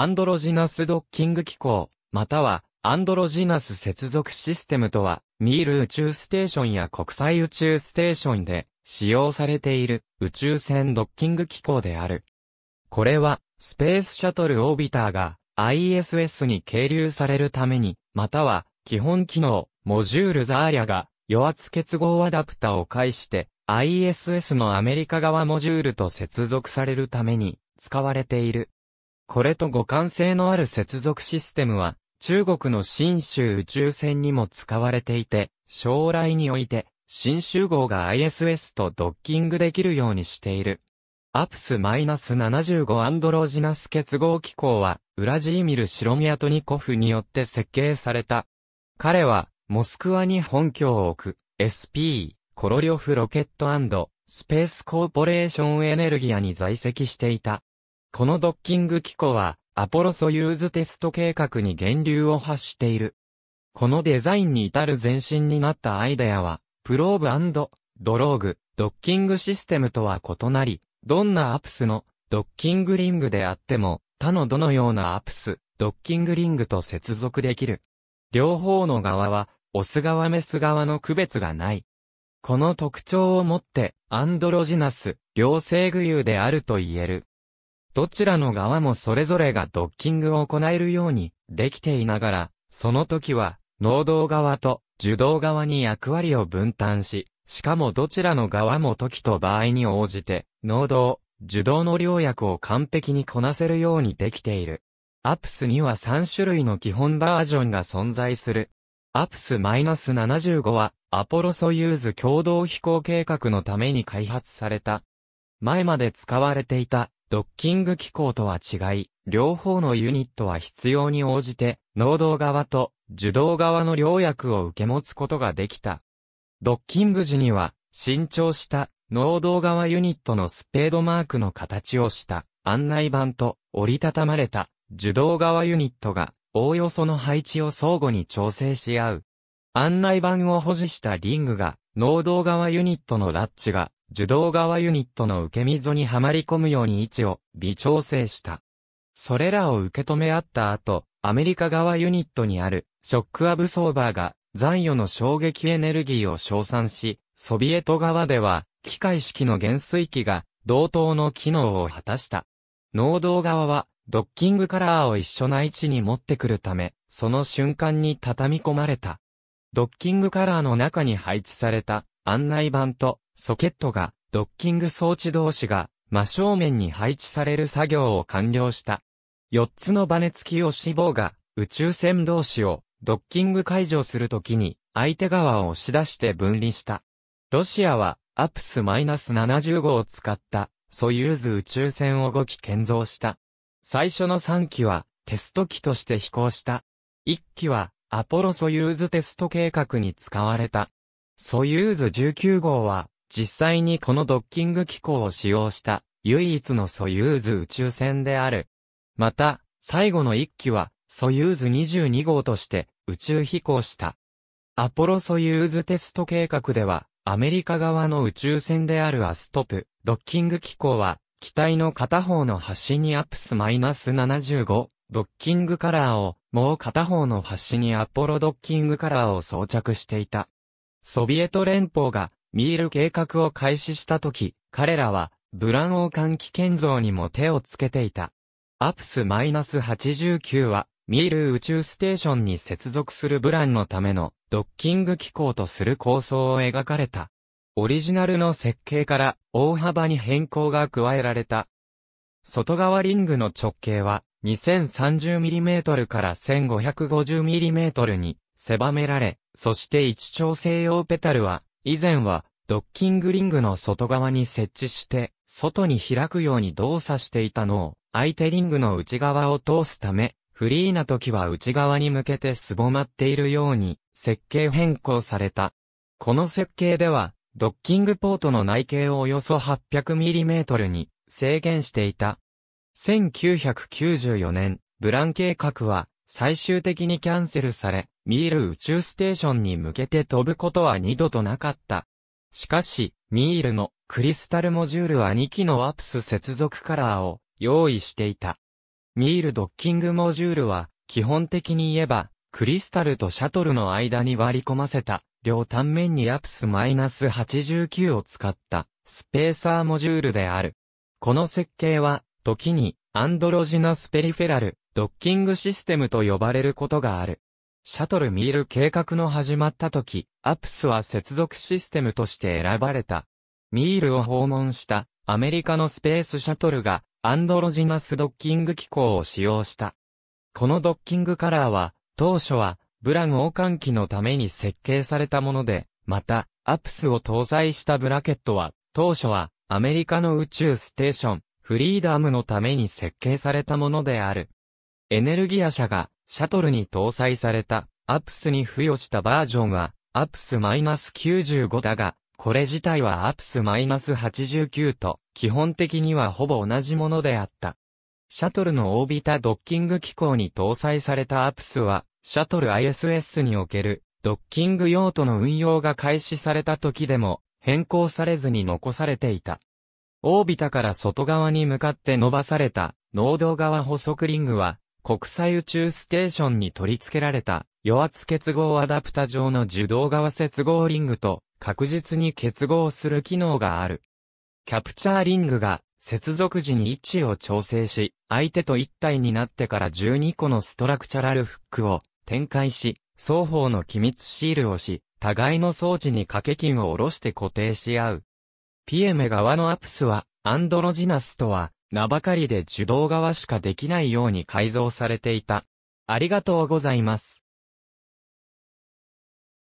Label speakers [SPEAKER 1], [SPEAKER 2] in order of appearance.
[SPEAKER 1] アンドロジナスドッキング機構、または、アンドロジナス接続システムとは、ミール宇宙ステーションや国際宇宙ステーションで使用されている宇宙船ドッキング機構である。これは、スペースシャトルオービターが ISS に係留されるために、または、基本機能、モジュールザーリャが、与圧結合アダプタを介して、ISS のアメリカ側モジュールと接続されるために、使われている。これと互換性のある接続システムは、中国の新州宇宙船にも使われていて、将来において、新州号が ISS とドッキングできるようにしている。アプス -75 アンドロジナス結合機構は、ウラジーミル・シロミアトニコフによって設計された。彼は、モスクワに本拠を置く、SP、コロリョフロケットスペースコーポレーションエネルギアに在籍していた。このドッキング機構は、アポロソユーズテスト計画に源流を発している。このデザインに至る前身になったアイデアは、プローブドローグ、ドッキングシステムとは異なり、どんなアプスのドッキングリングであっても、他のどのようなアプス、ドッキングリングと接続できる。両方の側は、オス側メス側の区別がない。この特徴をもって、アンドロジナス、両性具有であると言える。どちらの側もそれぞれがドッキングを行えるようにできていながら、その時は、能動側と受動側に役割を分担し、しかもどちらの側も時と場合に応じて、能動、受動の両役を完璧にこなせるようにできている。アプスには3種類の基本バージョンが存在する。アプス -75 は、アポロソユーズ共同飛行計画のために開発された。前まで使われていた、ドッキング機構とは違い、両方のユニットは必要に応じて、能動側と受動側の両役を受け持つことができた。ドッキング時には、新調した能動側ユニットのスペードマークの形をした案内板と折りたたまれた受動側ユニットが、おおよその配置を相互に調整し合う。案内板を保持したリングが、能動側ユニットのラッチが、受動側ユニットの受け溝にはまり込むように位置を微調整した。それらを受け止め合った後、アメリカ側ユニットにあるショックアブソーバーが残余の衝撃エネルギーを称賛し、ソビエト側では機械式の減衰機が同等の機能を果たした。能動側はドッキングカラーを一緒な位置に持ってくるため、その瞬間に畳み込まれた。ドッキングカラーの中に配置された案内板とソケットがドッキング装置同士が真正面に配置される作業を完了した。4つのバネ付き押し棒が宇宙船同士をドッキング解除するときに相手側を押し出して分離した。ロシアはアプス7 5を使ったソユーズ宇宙船を5機建造した。最初の3機はテスト機として飛行した。1機はアポロソユーズテスト計画に使われた。ソユーズ19号は、実際にこのドッキング機構を使用した唯一のソユーズ宇宙船である。また、最後の1機は、ソユーズ22号として宇宙飛行した。アポロソユーズテスト計画では、アメリカ側の宇宙船であるアストプ、ドッキング機構は、機体の片方の端にアプス -75、ドッキングカラーを、もう片方の端にアポロドッキングカラーを装着していた。ソビエト連邦がミール計画を開始した時、彼らはブラン王冠機建造にも手をつけていた。アプス -89 は、ミール宇宙ステーションに接続するブランのためのドッキング機構とする構想を描かれた。オリジナルの設計から大幅に変更が加えられた。外側リングの直径は 2030mm から 1550mm に狭められ、そして一調整用ペタルは、以前は、ドッキングリングの外側に設置して、外に開くように動作していたのを、相手リングの内側を通すため、フリーな時は内側に向けてすぼまっているように、設計変更された。この設計では、ドッキングポートの内径をおよそ 800mm に制限していた。1994年、ブラン計画は最終的にキャンセルされ、ミール宇宙ステーションに向けて飛ぶことは二度となかった。しかし、ミールのクリスタルモジュールは2機のワプス接続カラーを用意していた。ミールドッキングモジュールは、基本的に言えば、クリスタルとシャトルの間に割り込ませた、両端面にアプス -89 を使った、スペーサーモジュールである。この設計は、時に、アンドロジナスペリフェラル、ドッキングシステムと呼ばれることがある。シャトルミール計画の始まった時、アプスは接続システムとして選ばれた。ミールを訪問したアメリカのスペースシャトルがアンドロジナスドッキング機構を使用した。このドッキングカラーは当初はブラン王換機のために設計されたもので、またアプスを搭載したブラケットは当初はアメリカの宇宙ステーションフリーダムのために設計されたものである。エネルギア社がシャトルに搭載されたアプスに付与したバージョンはアプス -95 だが、これ自体はアプス -89 と基本的にはほぼ同じものであった。シャトルのオービタドッキング機構に搭載されたアプスは、シャトル ISS におけるドッキング用途の運用が開始された時でも変更されずに残されていた。オービタから外側に向かって伸ばされた濃度側補足リングは国際宇宙ステーションに取り付けられた、与圧結合アダプタ上の受動側接合リングと確実に結合する機能がある。キャプチャーリングが接続時に位置を調整し、相手と一体になってから12個のストラクチャラルフックを展開し、双方の機密シールをし、互いの装置に掛け金を下ろして固定し合う。ピエメ側のアプスは、アンドロジナスとは、名ばかりで受動側しかできないように改造されていた。ありがとうございます。